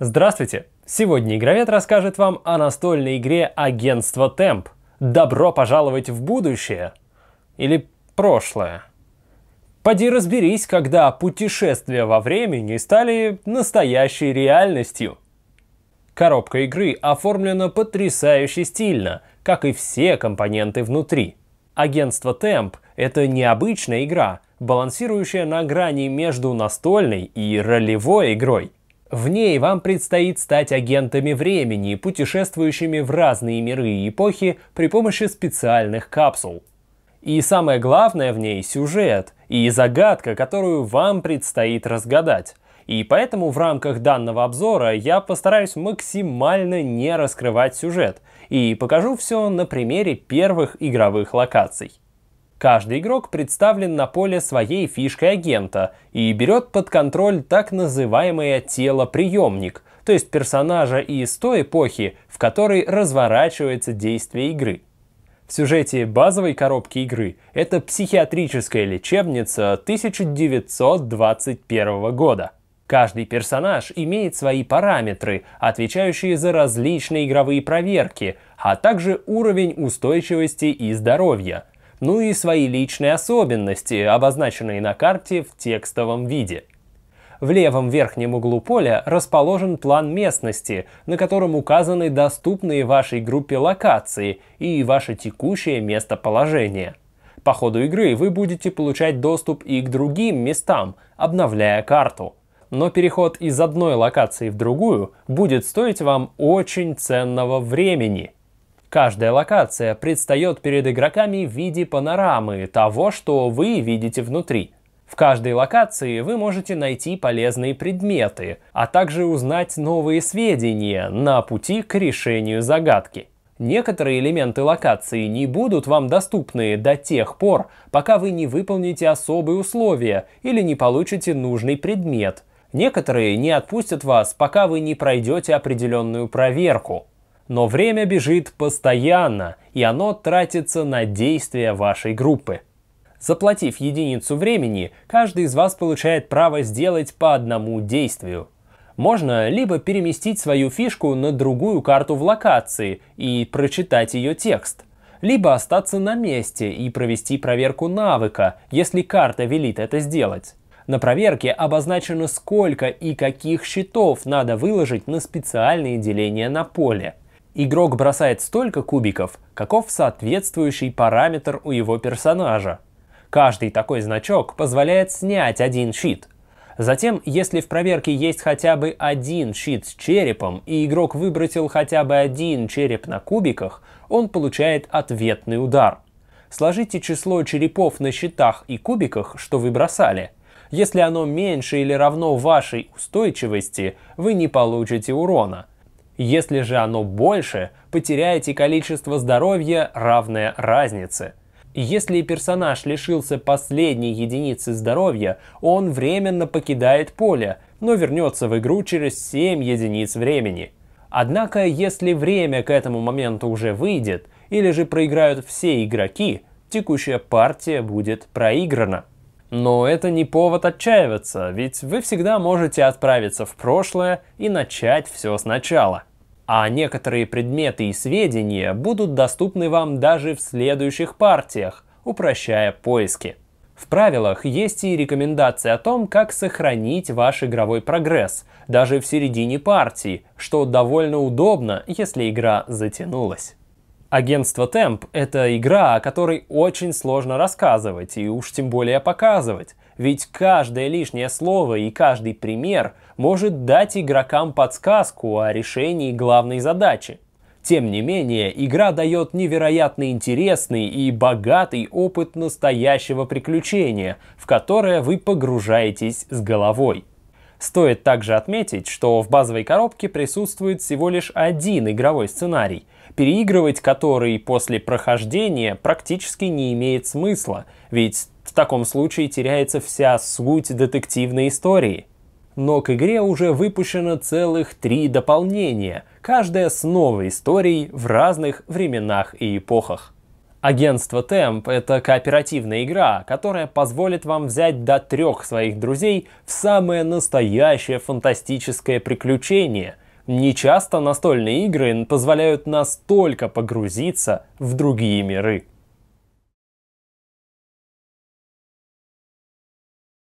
Здравствуйте! Сегодня игровед расскажет вам о настольной игре Агентство Темп. Добро пожаловать в будущее! Или прошлое? Поди разберись, когда путешествия во времени стали настоящей реальностью. Коробка игры оформлена потрясающе стильно, как и все компоненты внутри. Агентство Темп — это необычная игра, балансирующая на грани между настольной и ролевой игрой — в ней вам предстоит стать агентами времени, путешествующими в разные миры и эпохи при помощи специальных капсул. И самое главное в ней сюжет и загадка, которую вам предстоит разгадать. И поэтому в рамках данного обзора я постараюсь максимально не раскрывать сюжет и покажу все на примере первых игровых локаций. Каждый игрок представлен на поле своей фишкой агента и берет под контроль так называемое тело-приемник, то есть персонажа из той эпохи, в которой разворачивается действие игры. В сюжете базовой коробки игры это психиатрическая лечебница 1921 года. Каждый персонаж имеет свои параметры, отвечающие за различные игровые проверки, а также уровень устойчивости и здоровья – ну и свои личные особенности, обозначенные на карте в текстовом виде. В левом верхнем углу поля расположен план местности, на котором указаны доступные вашей группе локации и ваше текущее местоположение. По ходу игры вы будете получать доступ и к другим местам, обновляя карту. Но переход из одной локации в другую будет стоить вам очень ценного времени, Каждая локация предстает перед игроками в виде панорамы того, что вы видите внутри. В каждой локации вы можете найти полезные предметы, а также узнать новые сведения на пути к решению загадки. Некоторые элементы локации не будут вам доступны до тех пор, пока вы не выполните особые условия или не получите нужный предмет. Некоторые не отпустят вас, пока вы не пройдете определенную проверку. Но время бежит постоянно, и оно тратится на действия вашей группы. Заплатив единицу времени, каждый из вас получает право сделать по одному действию. Можно либо переместить свою фишку на другую карту в локации и прочитать ее текст, либо остаться на месте и провести проверку навыка, если карта велит это сделать. На проверке обозначено, сколько и каких счетов надо выложить на специальные деления на поле. Игрок бросает столько кубиков, каков соответствующий параметр у его персонажа. Каждый такой значок позволяет снять один щит. Затем, если в проверке есть хотя бы один щит с черепом, и игрок выбросил хотя бы один череп на кубиках, он получает ответный удар. Сложите число черепов на щитах и кубиках, что вы бросали. Если оно меньше или равно вашей устойчивости, вы не получите урона – если же оно больше, потеряете количество здоровья, равное разнице. Если персонаж лишился последней единицы здоровья, он временно покидает поле, но вернется в игру через 7 единиц времени. Однако, если время к этому моменту уже выйдет, или же проиграют все игроки, текущая партия будет проиграна. Но это не повод отчаиваться, ведь вы всегда можете отправиться в прошлое и начать все сначала. А некоторые предметы и сведения будут доступны вам даже в следующих партиях, упрощая поиски. В правилах есть и рекомендации о том, как сохранить ваш игровой прогресс, даже в середине партии, что довольно удобно, если игра затянулась. Агентство Темп — это игра, о которой очень сложно рассказывать и уж тем более показывать. Ведь каждое лишнее слово и каждый пример может дать игрокам подсказку о решении главной задачи. Тем не менее, игра дает невероятно интересный и богатый опыт настоящего приключения, в которое вы погружаетесь с головой. Стоит также отметить, что в базовой коробке присутствует всего лишь один игровой сценарий, переигрывать который после прохождения практически не имеет смысла, ведь в таком случае теряется вся суть детективной истории. Но к игре уже выпущено целых три дополнения, каждая с новой историей в разных временах и эпохах. Агентство Темп – это кооперативная игра, которая позволит вам взять до трех своих друзей в самое настоящее фантастическое приключение. Не часто настольные игры позволяют настолько погрузиться в другие миры.